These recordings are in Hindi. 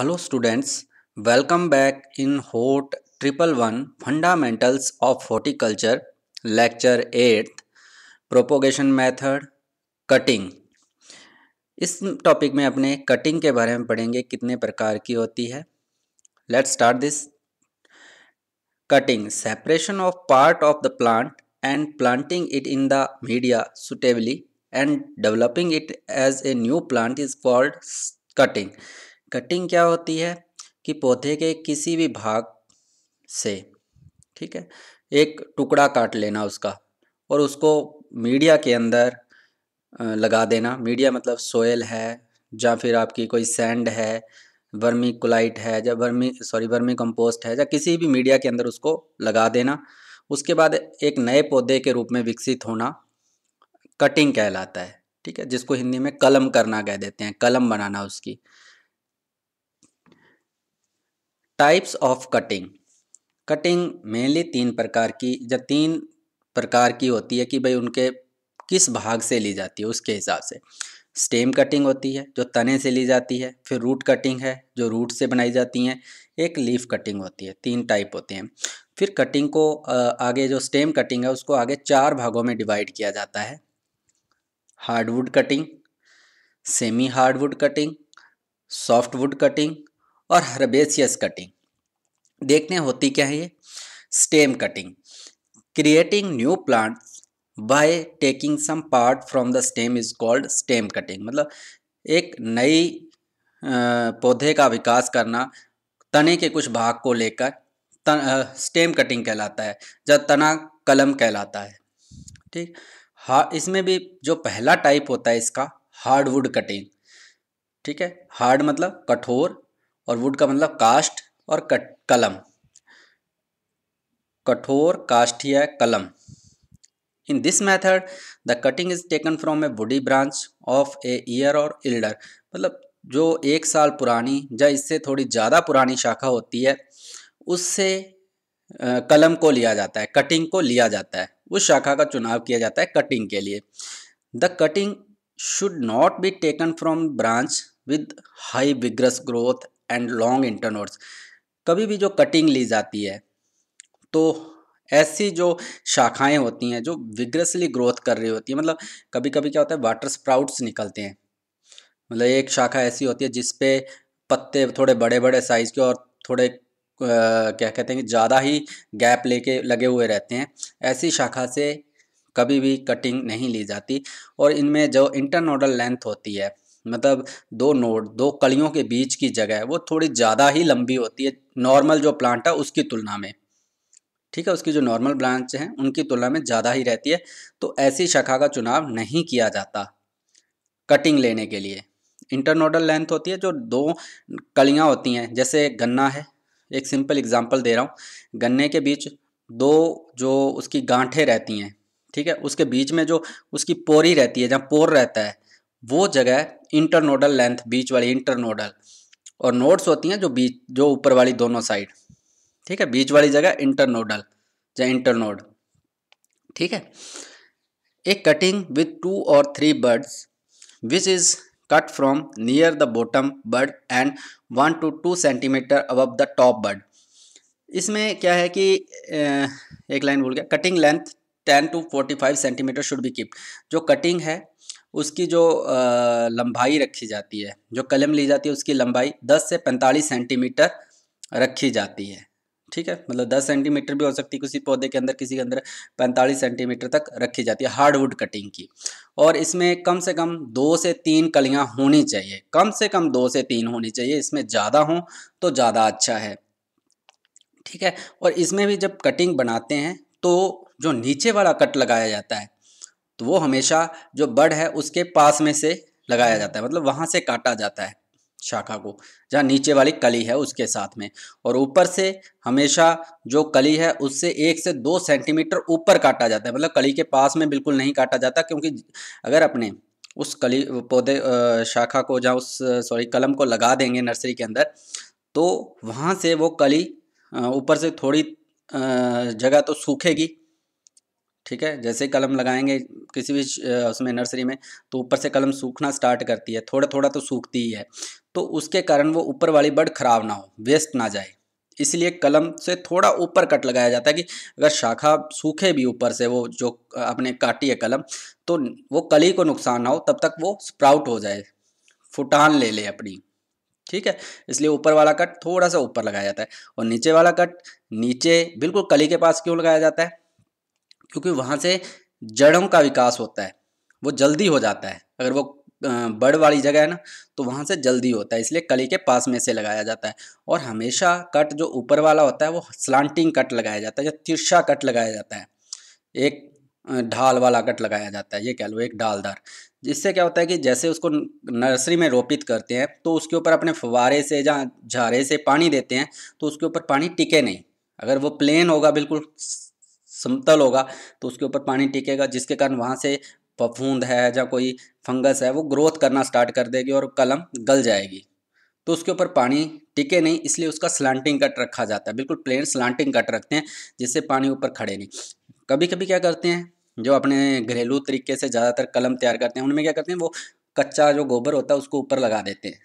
Hello students welcome back in hort triple one fundamentals of horticulture lecture eight propagation method cutting इस टॉपिक में अपने कटिंग के बारे में पढ़ेंगे कितने प्रकार की होती है let start this cutting separation of part of the plant and planting it in the media suitably and developing it as a new plant is called cutting cutting क्या होती है कि पौधे के किसी भी भाग से ठीक है एक टुकड़ा काट लेना उसका और उसको मीडिया के अंदर लगा देना मीडिया मतलब सोयल है या फिर आपकी कोई सैंड है वर्मी कुलाइट है या वर्मी सॉरी वर्मी कंपोस्ट है या किसी भी मीडिया के अंदर उसको लगा देना उसके बाद एक नए पौधे के रूप में विकसित होना कटिंग कहलाता है ठीक है जिसको हिंदी में कलम करना कह देते हैं कलम बनाना उसकी types of cutting cutting mainly तीन प्रकार की या तीन प्रकार की होती है कि भाई उनके किस भाग से ली जाती है उसके हिसाब से स्टेम कटिंग होती है जो तने से ली जाती है फिर रूट कटिंग है जो रूट से बनाई जाती हैं एक लीफ कटिंग होती है तीन टाइप होते हैं फिर कटिंग को आगे जो स्टेम कटिंग है उसको आगे चार भागों में डिवाइड किया जाता है hardwood cutting semi hardwood cutting softwood cutting और हर्बेसियस कटिंग देखने होती क्या है ये stem cutting creating new plant by taking some part from the stem is called stem cutting मतलब एक नई पौधे का विकास करना तने के कुछ भाग को लेकर स्टेम कटिंग कहलाता है जब तना कलम कहलाता है ठीक हा इसमें भी जो पहला टाइप होता है इसका हार्डवुड कटिंग ठीक है हार्ड मतलब कठोर और वुड का मतलब कास्ट और कट कलम कठोर काष्ठीय या कलम in this method the cutting is taken from a woody branch of a year और इल्डर मतलब जो एक साल पुरानी या इससे थोड़ी ज़्यादा पुरानी शाखा होती है उससे कलम को लिया जाता है कटिंग को लिया जाता है उस शाखा का चुनाव किया जाता है कटिंग के लिए the cutting should not be taken from branch with high vigorous growth and long internodes कभी भी जो कटिंग ली जाती है तो ऐसी जो शाखाएं होती हैं जो विग्रसली ग्रोथ कर रही होती है मतलब कभी कभी क्या होता है वाटर स्प्राउट्स निकलते हैं मतलब एक शाखा ऐसी होती है जिसपे पत्ते थोड़े बड़े बड़े साइज़ के और थोड़े आ, क्या कहते हैं ज़्यादा ही गैप लेके लगे हुए रहते हैं ऐसी शाखा से कभी भी कटिंग नहीं ली जाती और इनमें जो इंटरनोडल लेंथ होती है मतलब दो नोड दो कलियों के बीच की जगह है वो थोड़ी ज़्यादा ही लंबी होती है नॉर्मल जो प्लांट है उसकी तुलना में ठीक है उसकी जो नॉर्मल ब्रांच हैं उनकी तुलना में ज़्यादा ही रहती है तो ऐसी शाखा का चुनाव नहीं किया जाता कटिंग लेने के लिए इंटरनोडल लेंथ होती है जो दो कलियाँ होती हैं जैसे गन्ना है एक सिंपल एग्जाम्पल दे रहा हूँ गन्ने के बीच दो जो उसकी गांठें रहती हैं ठीक है उसके बीच में जो उसकी पोरी रहती है जहाँ पोर रहता है वो जगह इंटरनोडल लेंथ बीच वाली इंटरनोडल और नोड्स होती हैं जो बीच जो ऊपर वाली दोनों साइड ठीक है बीच वाली जगह इंटरनोडल या इंटरनोड ठीक है एक कटिंग विथ टू और three buds which is cut from near the bottom bud and one to two centimetre above the top bud इसमें क्या है कि एक लाइन बोल गया cutting length ten to forty five centimetre should be kept जो कटिंग है उसकी जो लंबाई रखी जाती है जो कलम ली जाती है उसकी लंबाई 10 से 45 सेंटीमीटर रखी जाती है ठीक है मतलब 10 सेंटीमीटर भी हो सकती है किसी पौधे के अंदर किसी के अंदर 45 सेंटीमीटर तक रखी जाती है हार्डवुड कटिंग की और इसमें कम से कम दो से तीन कलियाँ होनी चाहिए कम से कम दो से तीन होनी चाहिए इसमें ज़्यादा हों तो ज़्यादा अच्छा है ठीक है और इसमें भी जब कटिंग बनाते हैं तो जो नीचे वाला कट लगाया जाता है तो वो हमेशा जो बड है उसके पास में से लगाया जाता है मतलब वहाँ से काटा जाता है शाखा को जहाँ नीचे वाली कली है उसके साथ में और ऊपर से हमेशा जो कली है उससे एक से दो सेंटीमीटर ऊपर काटा जाता है मतलब कली के पास में बिल्कुल नहीं काटा जाता क्योंकि अगर अपने उस कली पौधे शाखा को जहाँ उस सॉरी कलम को लगा देंगे नर्सरी के अंदर तो वहाँ से वो कली ऊपर से थोड़ी जगह तो सूखेगी ठीक है जैसे कलम लगाएंगे किसी भी उसमें नर्सरी में तो ऊपर से कलम सूखना स्टार्ट करती है थोड़ा थोड़ा तो सूखती ही है तो उसके कारण वो ऊपर वाली बड ख़राब ना हो वेस्ट ना जाए इसलिए कलम से थोड़ा ऊपर कट लगाया जाता है कि अगर शाखा सूखे भी ऊपर से वो जो आपने काटी है कलम तो वो कली को नुकसान ना हो तब तक वो स्प्राउट हो जाए फुटान ले ले अपनी ठीक है इसलिए ऊपर वाला कट थोड़ा सा ऊपर लगाया जाता है और नीचे वाला कट नीचे बिल्कुल कली के पास क्यों लगाया जाता है क्योंकि वहाँ से जड़ों का विकास होता है वो जल्दी हो जाता है अगर वो बड़ वाली जगह है ना तो वहाँ से जल्दी होता है इसलिए कली के पास में से लगाया जाता है और हमेशा कट जो ऊपर वाला होता है वो स्लांटिंग कट लगाया जाता है या तिरछा कट लगाया जाता है एक ढाल वाला कट लगाया जाता है ये कह लो एक ढालदार जिससे क्या होता है कि जैसे उसको नर्सरी में रोपित करते हैं तो उसके ऊपर अपने फवारे से या झारे से पानी देते हैं तो उसके ऊपर पानी टिके नहीं अगर वो प्लेन होगा बिल्कुल समतल होगा तो उसके ऊपर पानी टिकेगा जिसके कारण वहाँ से फफूंद है या कोई फंगस है वो ग्रोथ करना स्टार्ट कर देगी और कलम गल जाएगी तो उसके ऊपर पानी टिके नहीं इसलिए उसका स्लांटिंग कट रखा जाता है बिल्कुल प्लेन स्लांटिंग कट रखते हैं जिससे पानी ऊपर खड़े नहीं कभी कभी क्या करते हैं जो अपने घरेलू तरीके से ज़्यादातर कलम तैयार करते हैं उनमें क्या करते हैं वो कच्चा जो गोबर होता है उसको ऊपर लगा देते हैं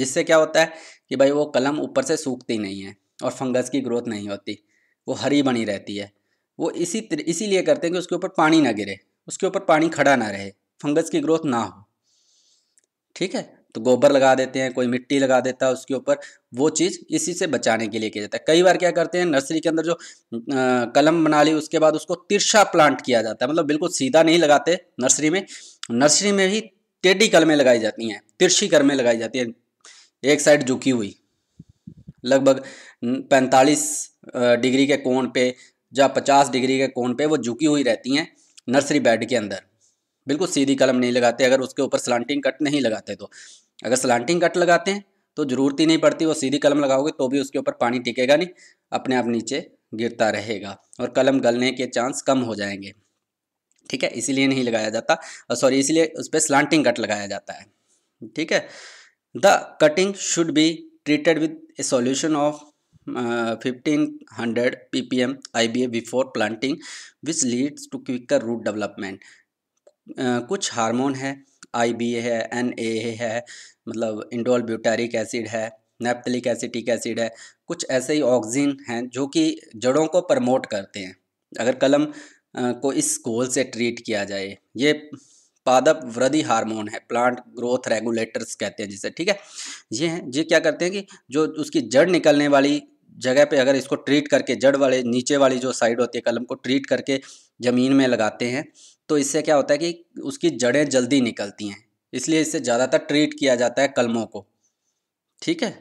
जिससे क्या होता है कि भाई वो कलम ऊपर से सूखती नहीं है और फंगस की ग्रोथ नहीं होती वो हरी बनी रहती है वो इसी इसीलिए करते हैं कि उसके ऊपर पानी ना गिरे उसके ऊपर पानी खड़ा ना रहे फंगस की ग्रोथ ना हो ठीक है तो गोबर लगा देते हैं कोई मिट्टी लगा देता है उसके ऊपर वो चीज़ इसी से बचाने के लिए किया जाता है कई बार क्या करते हैं नर्सरी के अंदर जो आ, कलम बना ली उसके बाद उसको तिरछा प्लांट किया जाता है मतलब बिल्कुल सीधा नहीं लगाते नर्सरी में नर्सरी में भी टेढ़ी कलमें लगाई जाती हैं तिरछी कलमें लगाई जाती हैं एक साइड झुकी हुई लगभग पैंतालीस डिग्री के कोण पे जहाँ पचास डिग्री के कोण पर वो झुकी हुई रहती हैं नर्सरी बेड के अंदर बिल्कुल सीधी कलम नहीं लगाते अगर उसके ऊपर स्लांटिंग कट नहीं लगाते तो अगर स्लांटिंग कट लगाते हैं तो ज़रूरत ही नहीं पड़ती वो सीधी कलम लगाओगे तो भी उसके ऊपर पानी टिकेगा नहीं अपने आप नीचे गिरता रहेगा और कलम गलने के चांस कम हो जाएंगे ठीक है इसीलिए नहीं लगाया जाता और सॉरी इसीलिए उस पर स्लांटिंग कट लगाया जाता है ठीक है the cutting should be treated with a solution of 1500 ppm IBA before planting which leads to quicker root development uh, कुछ हार्मोन है आई है एन है मतलब इंडोल ब्यूटारिक एसिड है नेपथलिक एसिटिक एसिड है कुछ ऐसे ही ऑक्सीजन हैं जो कि जड़ों को प्रमोट करते हैं अगर कलम को इस गोल से ट्रीट किया जाए ये पादप वृद्धि हार्मोन है प्लांट ग्रोथ रेगुलेटर्स कहते हैं जिसे ठीक है ये हैं ये क्या करते हैं कि जो उसकी जड़ निकलने वाली जगह पे अगर इसको ट्रीट करके जड़ वाले नीचे वाली जो साइड होती है कलम को ट्रीट करके ज़मीन में लगाते हैं तो इससे क्या होता है कि उसकी जड़ें जल्दी निकलती हैं इसलिए इससे ज़्यादातर ट्रीट किया जाता है कलमों को ठीक है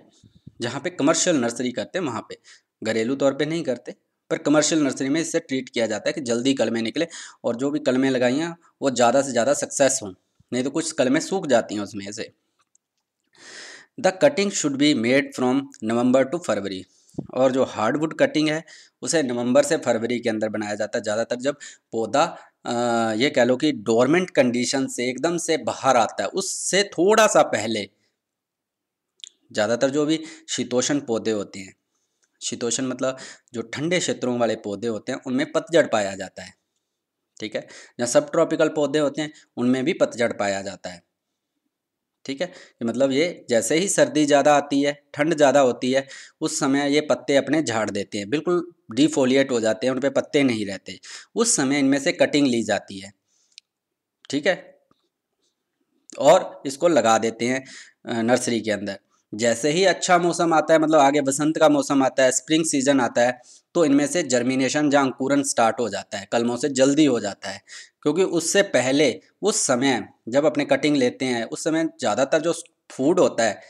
जहाँ पे कमर्शियल नर्सरी करते हैं वहाँ पे घरेलू तौर पे नहीं करते पर कमर्शियल नर्सरी में इससे ट्रीट किया जाता है कि जल्दी कलमें निकले और जो भी कलमें लगाई हैं वो ज़्यादा से ज़्यादा सक्सेस हों नहीं तो कुछ कलमें सूख जाती हैं उसमें से the cutting should be made from November to February और जो हार्डवुड कटिंग है उसे नवंबर से फरवरी के अंदर बनाया जाता है ज़्यादातर जब पौधा ये कह लो कि डोरमेंट कंडीशन से एकदम से बाहर आता है उससे थोड़ा सा पहले ज़्यादातर जो भी शीतोषण पौधे होते हैं शीतोषण मतलब जो ठंडे क्षेत्रों वाले पौधे होते हैं उनमें पतझड़ पाया जाता है ठीक है या सब ट्रॉपिकल पौधे होते हैं उनमें भी पतझड़ पाया जाता है ठीक है मतलब ये जैसे ही सर्दी ज़्यादा आती है ठंड ज़्यादा होती है उस समय ये पत्ते अपने झाड़ देते हैं बिल्कुल डिफोलिएट हो जाते हैं उन पर पत्ते नहीं रहते उस समय इनमें से कटिंग ली जाती है ठीक है और इसको लगा देते हैं नर्सरी के अंदर जैसे ही अच्छा मौसम आता है मतलब आगे बसंत का मौसम आता है स्प्रिंग सीजन आता है तो इनमें से जर्मिनेशन या अंकुरन स्टार्ट हो जाता है कलमों से जल्दी हो जाता है क्योंकि उससे पहले उस समय जब अपने कटिंग लेते हैं उस समय ज़्यादातर जो फूड होता है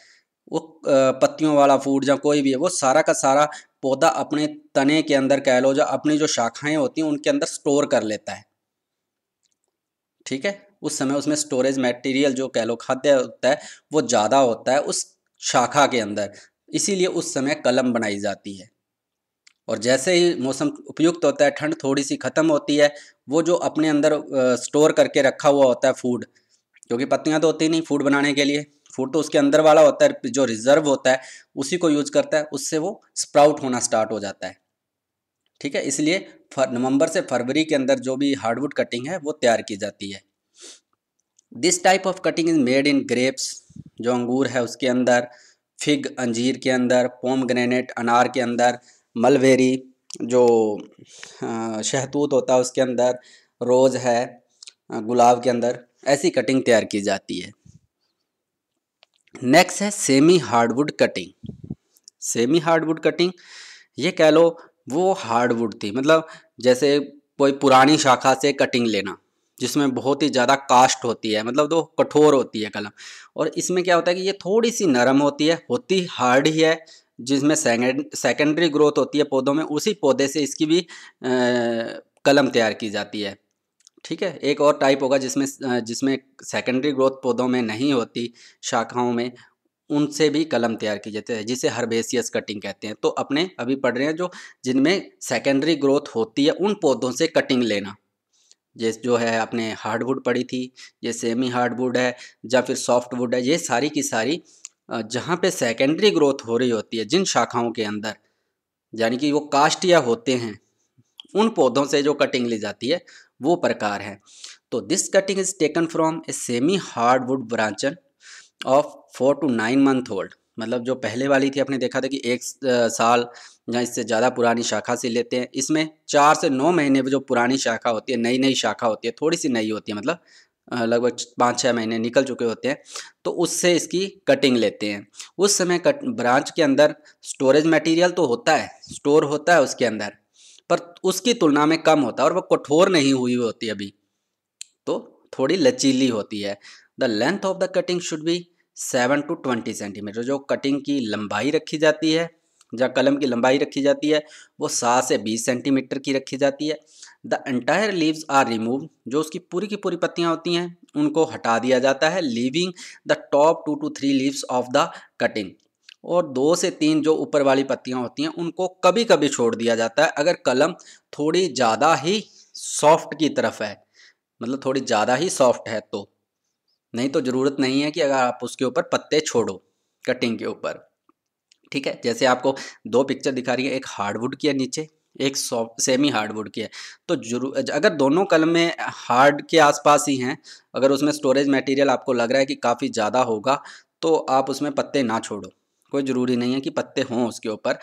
वो पत्तियों वाला फूड या कोई भी है वो सारा का सारा पौधा अपने तने के अंदर कह लो या अपनी जो शाखाएं होती हैं उनके अंदर स्टोर कर लेता है ठीक है उस समय उसमें स्टोरेज मटेरियल जो कह लो खाद्य होता है वो ज़्यादा होता है उस शाखा के अंदर इसीलिए उस समय कलम बनाई जाती है और जैसे ही मौसम उपयुक्त होता है ठंड थोड़ी सी ख़त्म होती है वो जो अपने अंदर स्टोर करके रखा हुआ होता है फूड क्योंकि पत्तियाँ तो होती नहीं फूड बनाने के लिए फूड तो उसके अंदर वाला होता है जो रिजर्व होता है उसी को यूज करता है उससे वो स्प्राउट होना स्टार्ट हो जाता है ठीक है इसलिए नवंबर से फरवरी के अंदर जो भी हार्डवुड कटिंग है वो तैयार की जाती है this type of cutting is made in grapes जो अंगूर है उसके अंदर फिग अंजीर के अंदर पोम ग्रेनेट अनार के अंदर मलबेरी जो शहतूत होता है उसके अंदर रोज़ है गुलाब के अंदर ऐसी कटिंग तैयार की जाती है नेक्स्ट है semi hardwood cutting semi hardwood cutting ये कह लो वो हार्डवुड थी मतलब जैसे कोई पुरानी शाखा से कटिंग लेना जिसमें बहुत ही ज़्यादा कास्ट होती है मतलब तो कठोर होती है कलम और इसमें क्या होता है कि ये थोड़ी सी नरम होती है होती हार्ड ही है जिसमें सेकेंडरी ग्रोथ होती है पौधों में उसी पौधे से इसकी भी कलम तैयार की जाती है ठीक है एक और टाइप होगा जिसमें जिसमें सेकेंडरी ग्रोथ पौधों में नहीं होती शाखाओं में उनसे भी कलम तैयार की जाती है जिसे हर्बेसियस कटिंग कहते हैं तो अपने अभी पढ़ रहे हैं जो जिनमें सेकेंडरी ग्रोथ होती है उन पौधों से कटिंग लेना जैसे जो है अपने हार्डवुड पड़ी थी ये सेमी हार्डवुड है या फिर सॉफ्टवुड है ये सारी की सारी जहाँ पे सेकेंडरी ग्रोथ हो रही होती है जिन शाखाओं के अंदर यानी कि वो कास्ट या होते हैं उन पौधों से जो कटिंग ली जाती है वो प्रकार है तो this cutting is taken from a semi hard wood branch of four to nine month old मतलब जो पहले वाली थी आपने देखा था कि एक साल या इससे ज़्यादा पुरानी शाखा से लेते हैं इसमें चार से नौ महीने जो पुरानी शाखा होती है नई नई शाखा होती है थोड़ी सी नई होती है मतलब लगभग पाँच छः महीने निकल चुके होते हैं तो उससे इसकी कटिंग लेते हैं उस समय कट ब्रांच के अंदर स्टोरेज मटेरियल तो होता है स्टोर होता है उसके अंदर पर उसकी तुलना में कम होता है और वह कठोर नहीं हुई होती अभी तो थोड़ी लचीली होती है the length of the cutting should be seven to twenty centimetre जो कटिंग की लंबाई रखी जाती है जहाँ कलम की लंबाई रखी जाती है वो सात से बीस सेंटीमीटर की रखी जाती है the entire leaves are remove जो उसकी पूरी की पूरी पत्तियाँ होती हैं उनको हटा दिया जाता है leaving the top two two three leaves of the cutting और दो से तीन जो ऊपर वाली पत्तियाँ होती हैं उनको कभी कभी छोड़ दिया जाता है अगर कलम थोड़ी ज़्यादा ही सॉफ्ट की तरफ है मतलब थोड़ी ज़्यादा ही सॉफ्ट है तो नहीं तो ज़रूरत नहीं है कि अगर आप उसके ऊपर पत्ते छोड़ो कटिंग के ऊपर ठीक है जैसे आपको दो पिक्चर दिखा रही है एक हार्डवुड की है नीचे एक सॉफ्ट सेमी हार्डवुड की है तो जरूर अगर दोनों कलम में हार्ड के आसपास ही हैं अगर उसमें स्टोरेज मटेरियल आपको लग रहा है कि काफ़ी ज़्यादा होगा तो आप उसमें पत्ते ना छोड़ो कोई ज़रूरी नहीं है कि पत्ते हों उसके ऊपर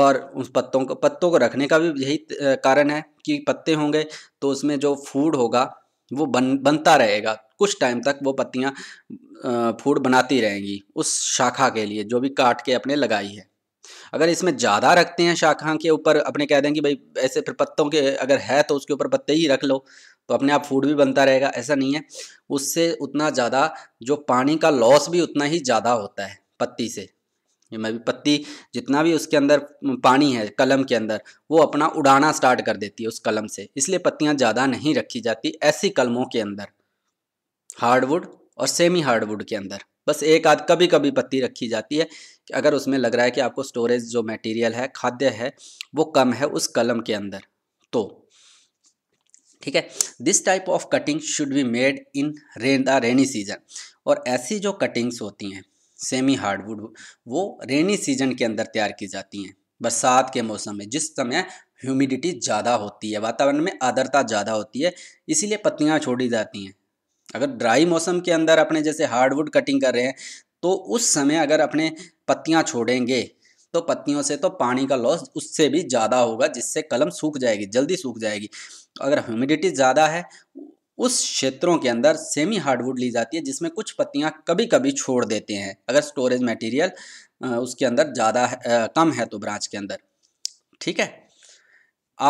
और उस पत्तों को पत्तों को रखने का भी यही कारण है कि पत्ते होंगे तो उसमें जो फूड होगा वो बन बनता रहेगा कुछ टाइम तक वो पत्तियाँ फूड बनाती रहेंगी उस शाखा के लिए जो भी काट के अपने लगाई है अगर इसमें ज़्यादा रखते हैं शाखा के ऊपर अपने कह दें कि भाई ऐसे फिर पत्तों के अगर है तो उसके ऊपर पत्ते ही रख लो तो अपने आप फूड भी बनता रहेगा ऐसा नहीं है उससे उतना ज़्यादा जो पानी का लॉस भी उतना ही ज़्यादा होता है पत्ती से ये मैं भी पत्ती जितना भी उसके अंदर पानी है कलम के अंदर वो अपना उड़ाना स्टार्ट कर देती है उस कलम से इसलिए पत्तियां ज़्यादा नहीं रखी जाती ऐसी कलमों के अंदर हार्डवुड और सेमी हार्डवुड के अंदर बस एक आध कभी कभी पत्ती रखी जाती है कि अगर उसमें लग रहा है कि आपको स्टोरेज जो मटेरियल है खाद्य है वो कम है उस कलम के अंदर तो ठीक है this type of cutting should be made in rain the rainy season और ऐसी जो कटिंग्स होती हैं सेमी हार्डवुड वो रेनी सीजन के अंदर तैयार की जाती हैं बरसात के मौसम में जिस समय ह्यूमिडिटी ज़्यादा होती है वातावरण में आर्द्रता ज़्यादा होती है इसीलिए पत्तियाँ छोड़ी जाती हैं अगर ड्राई मौसम के अंदर अपने जैसे हार्डवुड कटिंग कर रहे हैं तो उस समय अगर अपने पत्तियाँ छोड़ेंगे तो पत्तियों से तो पानी का लॉस उससे भी ज़्यादा होगा जिससे कलम सूख जाएगी जल्दी सूख जाएगी अगर ह्यूमिडिटी ज़्यादा है उस क्षेत्रों के अंदर सेमी हार्डवुड ली जाती है जिसमें कुछ पत्तियां कभी कभी छोड़ देते हैं अगर स्टोरेज मटेरियल उसके अंदर ज़्यादा कम है तो ब्रांच के अंदर ठीक है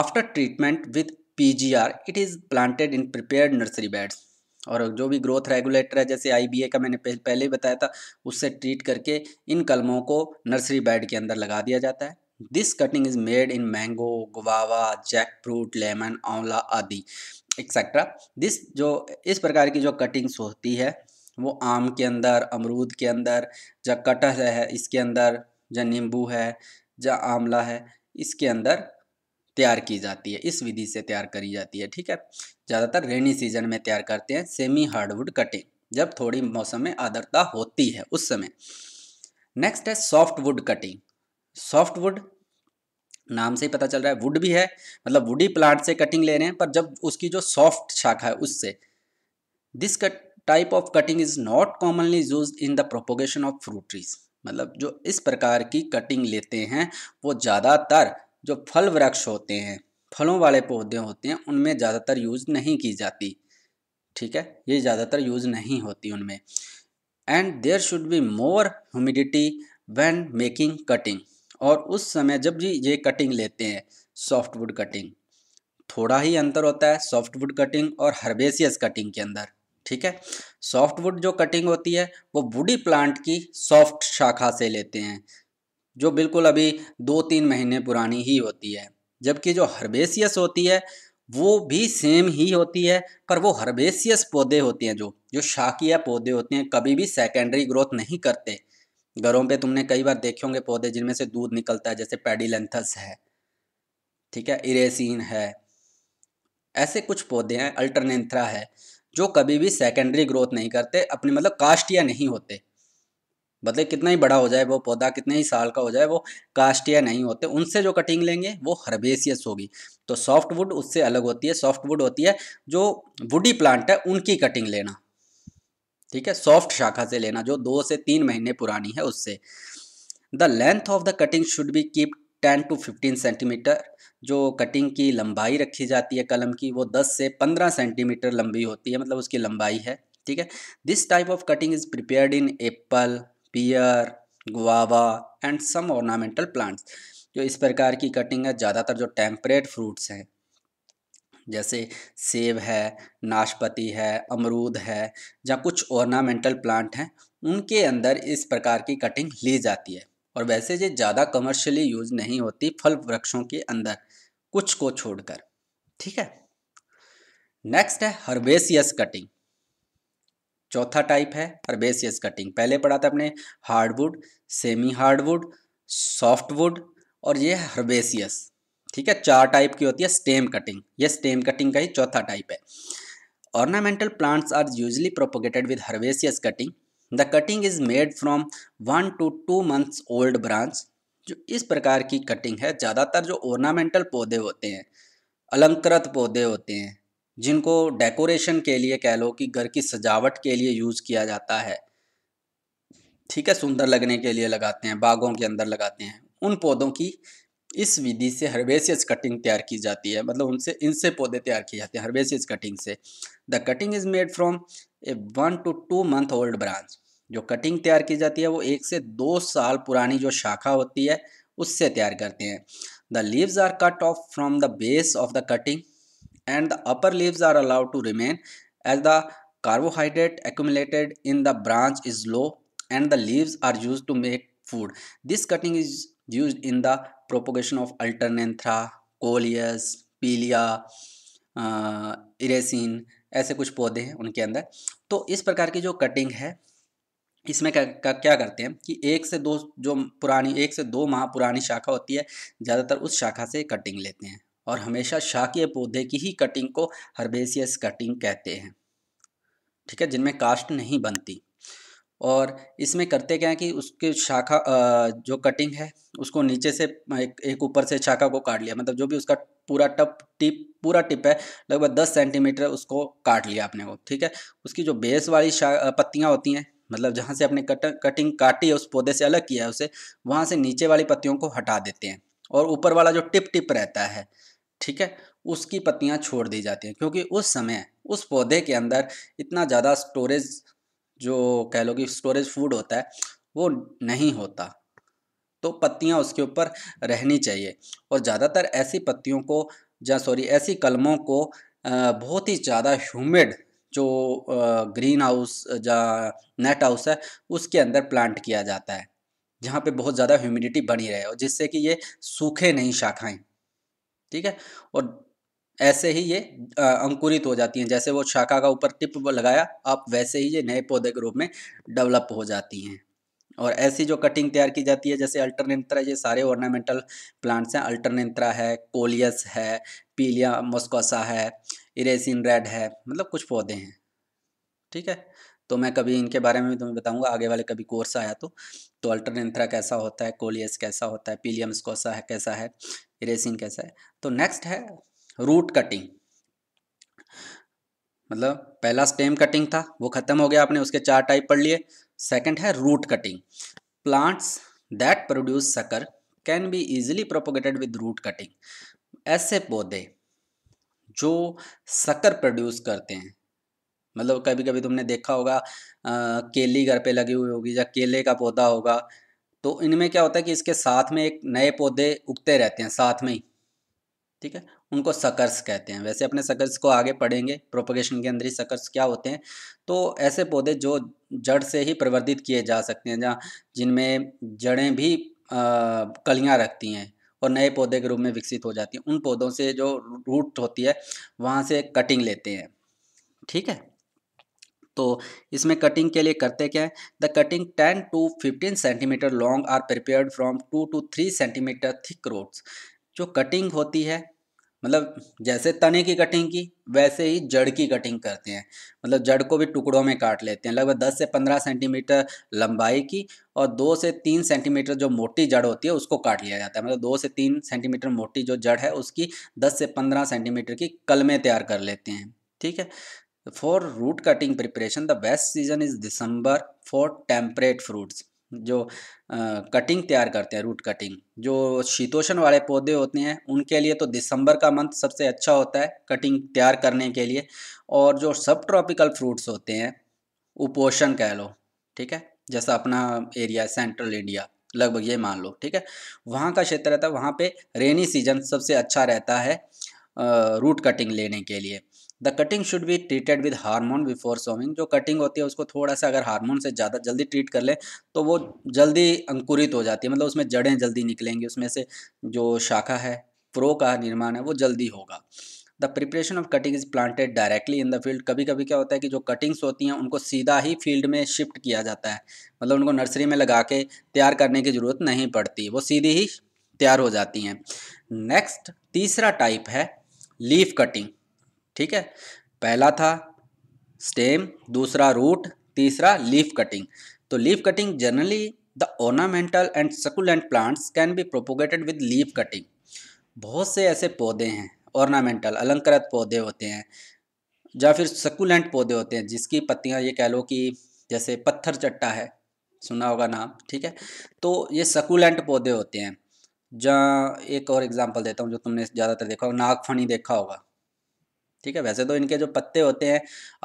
after treatment with P G R it is planted in prepare nursery beds और जो भी ग्रोथ रेगुलेटर है जैसे आई का मैंने पहले ही बताया था उससे ट्रीट करके इन कलमों को नर्सरी बेड के अंदर लगा दिया जाता है this cutting is made in mango guava jack fruit lemon आंवला आदि एक्सेट्रा दिस जो इस प्रकार की जो कटिंग्स होती है वो आम के अंदर अमरूद के अंदर या कटहल है इसके अंदर या नींबू है या आंवला है इसके अंदर तैयार की जाती है इस विधि से तैयार करी जाती है ठीक है ज़्यादातर रेनी सीजन में तैयार करते हैं सेमी हार्डवुड कटिंग जब थोड़ी मौसम में आर्द्रता होती है उस समय नेक्स्ट है सॉफ्टवुड कटिंग सॉफ्टवुड नाम से ही पता चल रहा है वुड भी है मतलब वुडी प्लांट से कटिंग ले रहे हैं पर जब उसकी जो सॉफ्ट शाखा है उससे this cut type of cutting is not commonly use in the propagation of fruit trees मतलब जो इस प्रकार की कटिंग लेते हैं वो ज़्यादातर जो फल वृक्ष होते हैं फलों वाले पौधे होते हैं उनमें ज़्यादातर यूज़ नहीं की जाती ठीक है ये ज़्यादातर यूज़ नहीं होती उनमें and there should be more humidity when making cutting और उस समय जब भी ये कटिंग लेते हैं सॉफ्टवुड कटिंग थोड़ा ही अंतर होता है सॉफ्टवुड कटिंग और हर्बेसियस कटिंग के अंदर ठीक है सॉफ्टवुड जो कटिंग होती है वो वुडी प्लांट की सॉफ्ट शाखा से लेते हैं जो बिल्कुल अभी दो तीन महीने पुरानी ही होती है जबकि जो हर्बेसियस होती है वो भी सेम ही होती है पर वो हर्बेसियस पौधे होते हैं जो जो शाकिया पौधे होते हैं कभी भी सेकेंडरी ग्रोथ नहीं करते घरों पे तुमने कई बार देखे होंगे पौधे जिनमें से दूध निकलता है जैसे पेडिलेंथस है ठीक है इरेसिन है ऐसे कुछ पौधे हैं अल्टरनेंथ्रा है जो कभी भी सेकेंडरी ग्रोथ नहीं करते अपने मतलब कास्टिया नहीं होते मतलब कितना ही बड़ा हो जाए वो पौधा कितने ही साल का हो जाए वो कास्टिया नहीं होते उनसे जो कटिंग लेंगे वो हर्बेसियस होगी तो सॉफ्टवुड उससे अलग होती है सॉफ्टवुड होती है जो वुडी प्लांट है उनकी कटिंग लेना ठीक है सॉफ्ट शाखा से लेना जो दो से तीन महीने पुरानी है उससे the length of the cutting should be keep ten to fifteen centimeter जो कटिंग की लंबाई रखी जाती है कलम की वो दस से पंद्रह सेंटीमीटर लंबी होती है मतलब उसकी लंबाई है ठीक है this type of cutting is prepared in apple pear guava and some ornamental plants जो इस प्रकार की कटिंग है ज़्यादातर जो टेम्परेट फ्रूट्स हैं जैसे सेब है नाशपाती है अमरूद है या कुछ ऑर्नामेंटल प्लांट हैं उनके अंदर इस प्रकार की कटिंग ली जाती है और वैसे ये ज़्यादा कमर्शियली यूज नहीं होती फल वृक्षों के अंदर कुछ को छोड़कर ठीक है नेक्स्ट है हर्बेसियस कटिंग चौथा टाइप है हर्बेसियस कटिंग पहले पढ़ा था अपने हार्डवुड सेमी हार्डवुड सॉफ्टवुड और ये हर्बेसियस ठीक है चार टाइप की होती है स्टेम कटिंग ये स्टेम कटिंग का ही चौथा टाइप है ornamental plants are usually propagated with herbaceous cutting the cutting is made from one to two months old branch जो इस प्रकार की कटिंग है ज़्यादातर जो ऑर्नामेंटल पौधे होते हैं अलंकृत पौधे होते हैं जिनको डेकोरेशन के लिए कह लो कि घर की सजावट के लिए यूज़ किया जाता है ठीक है सुंदर लगने के लिए लगाते हैं बागों के अंदर लगाते हैं उन पौधों की इस विधि से हर्बेसियस कटिंग तैयार की जाती है मतलब उनसे इनसे पौधे तैयार किए जाते हैं हर्बेसियस कटिंग से the cutting is made from a one to two month old branch जो कटिंग तैयार की जाती है वो एक से दो साल पुरानी जो शाखा होती है उससे तैयार करते हैं the leaves are cut off from the base of the cutting and the upper leaves are allowed to remain as the carbohydrate accumulated in the branch is low and the leaves are used to make food. This cutting is used in the propagation of alternanthra, coleus, पीलिया इरेसिन ऐसे कुछ पौधे हैं उनके अंदर तो इस प्रकार की जो कटिंग है इसमें क्या, क्या करते हैं कि एक से दो जो पुरानी एक से दो माह पुरानी शाखा होती है ज़्यादातर उस शाखा से कटिंग लेते हैं और हमेशा शाकीय पौधे की ही कटिंग को हर्बेसियस कटिंग कहते हैं ठीक है जिनमें कास्ट नहीं बनती और इसमें करते क्या है कि उसके शाखा जो कटिंग है उसको नीचे से एक ऊपर से शाखा को काट लिया मतलब जो भी उसका पूरा टप टिप पूरा टिप है लगभग दस सेंटीमीटर उसको काट लिया आपने को ठीक है उसकी जो बेस वाली पत्तियाँ होती हैं मतलब जहाँ से आपने कट कटिंग काटी है उस पौधे से अलग किया है उसे वहाँ से नीचे वाली पत्तियों को हटा देते हैं और ऊपर वाला जो टिप टिप रहता है ठीक है उसकी पत्तियां छोड़ दी जाती हैं क्योंकि उस समय उस पौधे के अंदर इतना ज़्यादा स्टोरेज जो कह लो कि स्टोरेज फूड होता है वो नहीं होता तो पत्तियां उसके ऊपर रहनी चाहिए और ज़्यादातर ऐसी पत्तियों को या सॉरी ऐसी कलमों को बहुत ही ज़्यादा ह्यूमिड जो ग्रीन हाउस या नेट हाउस है उसके अंदर प्लांट किया जाता है जहाँ पे बहुत ज़्यादा ह्यूमिडिटी बनी रहे और जिससे कि ये सूखे नहीं शाखाएं ठीक है और ऐसे ही ये अंकुरित हो जाती हैं जैसे वो शाखा का ऊपर टिप लगाया आप वैसे ही ये नए पौधे के रूप में डेवलप हो जाती हैं और ऐसी जो कटिंग तैयार की जाती है जैसे अल्टरनेंत्रा ये सारे ऑर्नामेंटल प्लांट्स हैं अल्टरनेंत्रा है कोलियस है पीलिया मोस्कोसा है इरेसिन रेड है मतलब कुछ पौधे हैं ठीक है तो मैं कभी इनके बारे में भी तुम्हें बताऊंगा आगे वाले कभी कोर्स आया तो तो अल्टरनेंथ्रा कैसा होता है कोलियस कैसा होता है पीलियम्स कैसा है कैसा है रेसिन कैसा है तो नेक्स्ट है रूट कटिंग मतलब पहला स्टेम कटिंग था वो खत्म हो गया आपने उसके चार टाइप पढ़ लिए सेकंड है root cutting plants that produce sucker can be easily propagated with root cutting ऐसे पौधे जो सकर प्रोड्यूस करते हैं मतलब कभी कभी तुमने देखा होगा केली घर पे लगी हुई होगी या केले का पौधा होगा तो इनमें क्या होता है कि इसके साथ में एक नए पौधे उगते रहते हैं साथ में ही ठीक है उनको सकर्स कहते हैं वैसे अपने सकर्स को आगे पढ़ेंगे प्रोपोगेशन के अंदर ही सकर्स क्या होते हैं तो ऐसे पौधे जो जड़ से ही प्रवर्धित किए जा सकते हैं जहाँ जिनमें जड़ें भी कलियाँ रखती हैं और नए पौधे के रूप में विकसित हो जाती हैं उन पौधों से जो रूट होती है वहाँ से कटिंग लेते हैं ठीक है तो इसमें कटिंग के लिए करते क्या है the cutting 10 to 15 centimeter long are prepared from 2 to 3 centimeter thick rods जो कटिंग होती है मतलब जैसे तने की कटिंग की वैसे ही जड़ की कटिंग करते हैं मतलब जड़ को भी टुकड़ों में काट लेते हैं लगभग 10 से 15 सेंटीमीटर लंबाई की और दो से तीन सेंटीमीटर जो मोटी जड़ होती है उसको काट लिया जाता है मतलब दो से तीन सेंटीमीटर मोटी जो जड़ है उसकी दस से पंद्रह सेंटीमीटर की कलमें तैयार कर लेते हैं ठीक है for root cutting preparation the best season is December for temperate fruits जो कटिंग कटिंग तैयार करते हैं रूट कटिंग जो शीतोषण वाले पौधे होते हैं उनके लिए तो दिसंबर का मंथ सबसे अच्छा होता है कटिंग तैयार करने के लिए और जो सब ट्रॉपिकल फ्रूट्स होते हैं उपोषण कह लो ठीक है जैसा अपना एरिया सेंट्रल इंडिया लगभग ये मान लो ठीक है वहाँ का क्षेत्र रहता है वहाँ पे रेनी सीजन सबसे अच्छा रहता है रूट कटिंग लेने के लिए the cutting should be treated with hormone before sowing जो कटिंग होती है उसको थोड़ा सा अगर हार्मोन से ज़्यादा जल्दी ट्रीट कर ले तो वो जल्दी अंकुरित हो जाती है मतलब उसमें जड़ें जल्दी निकलेंगी उसमें से जो शाखा है प्रो का निर्माण है वो जल्दी होगा the preparation of cutting is planted directly in the field कभी कभी क्या होता है कि जो कटिंग्स होती हैं उनको सीधा ही फील्ड में शिफ्ट किया जाता है मतलब उनको नर्सरी में लगा के तैयार करने की ज़रूरत नहीं पड़ती वो सीधी ही तैयार हो जाती हैं नेक्स्ट तीसरा टाइप है लीफ कटिंग ठीक है पहला था स्टेम दूसरा रूट तीसरा लीफ कटिंग तो leaf cutting generally the ornamental and succulent plants can be propagated with leaf cutting बहुत से ऐसे पौधे हैं ऑर्नामेंटल अलंकृत पौधे होते हैं या फिर सकुलेंट पौधे होते हैं जिसकी पत्तियां ये कह लो कि जैसे पत्थर चट्टा है सुना होगा नाम ठीक है तो ये सकुलेंट पौधे होते हैं जहाँ एक और एग्जांपल देता हूँ जो तुमने ज़्यादातर देखा होगा नागफनी देखा होगा ठीक है वैसे तो इनके जो पत्ते होते हैं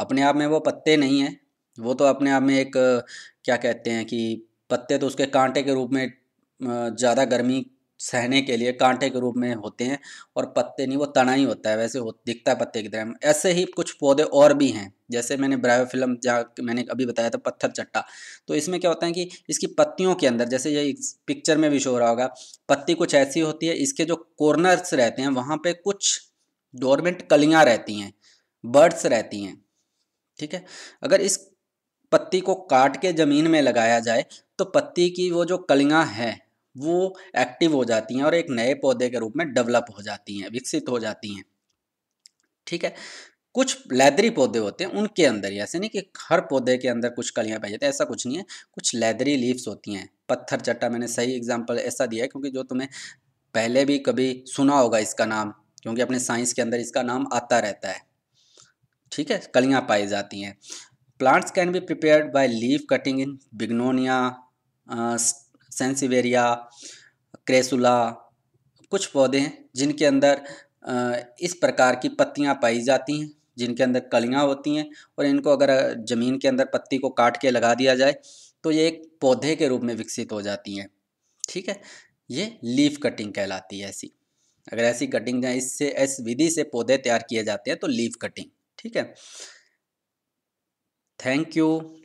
अपने आप में वो पत्ते नहीं हैं वो तो अपने आप में एक क्या कहते हैं कि पत्ते तो उसके कांटे के रूप में ज़्यादा गर्मी सहने के लिए कांटे के रूप में होते हैं और पत्ते नहीं वो तना ही होता है वैसे हो दिखता है पत्ते की तरह ऐसे ही कुछ पौधे और भी हैं जैसे मैंने ब्रायो फिल्म जहाँ मैंने अभी बताया था पत्थर चट्टा तो इसमें क्या होता है कि इसकी पत्तियों के अंदर जैसे ये पिक्चर में भी शो रहा होगा पत्ती कुछ ऐसी होती है इसके जो कॉर्नर्स रहते हैं वहाँ पर कुछ डोरमेंट कलियाँ रहती हैं बर्ड्स रहती हैं ठीक है अगर इस पत्ती को काट के ज़मीन में लगाया जाए तो पत्ती की वो जो कलियाँ हैं वो एक्टिव हो जाती हैं और एक नए पौधे के रूप में डेवलप हो जाती हैं विकसित हो जाती हैं ठीक है कुछ लैदरी पौधे होते हैं उनके अंदर ऐसे नहीं कि हर पौधे के अंदर कुछ कलियाँ पाई जाती है ऐसा कुछ नहीं है कुछ लैदरी लीव्स होती हैं पत्थर चट्टा मैंने सही एग्जाम्पल ऐसा दिया है क्योंकि जो तुम्हें पहले भी कभी सुना होगा इसका नाम क्योंकि अपने साइंस के अंदर इसका नाम आता रहता है ठीक है कलियाँ पाई जाती हैं plants can be prepared by leave cutting in bignonia sansevieria crassula कुछ पौधे हैं जिनके अंदर इस प्रकार की पत्तियाँ पाई जाती हैं जिनके अंदर कलियाँ होती हैं और इनको अगर ज़मीन के अंदर पत्ती को काट के लगा दिया जाए तो ये एक पौधे के रूप में विकसित हो जाती हैं ठीक है ये लीफ कटिंग कहलाती है ऐसी अगर ऐसी कटिंग जाए इससे इस विधि से पौधे तैयार किए जाते हैं तो लीफ कटिंग ठीक है थैंक यू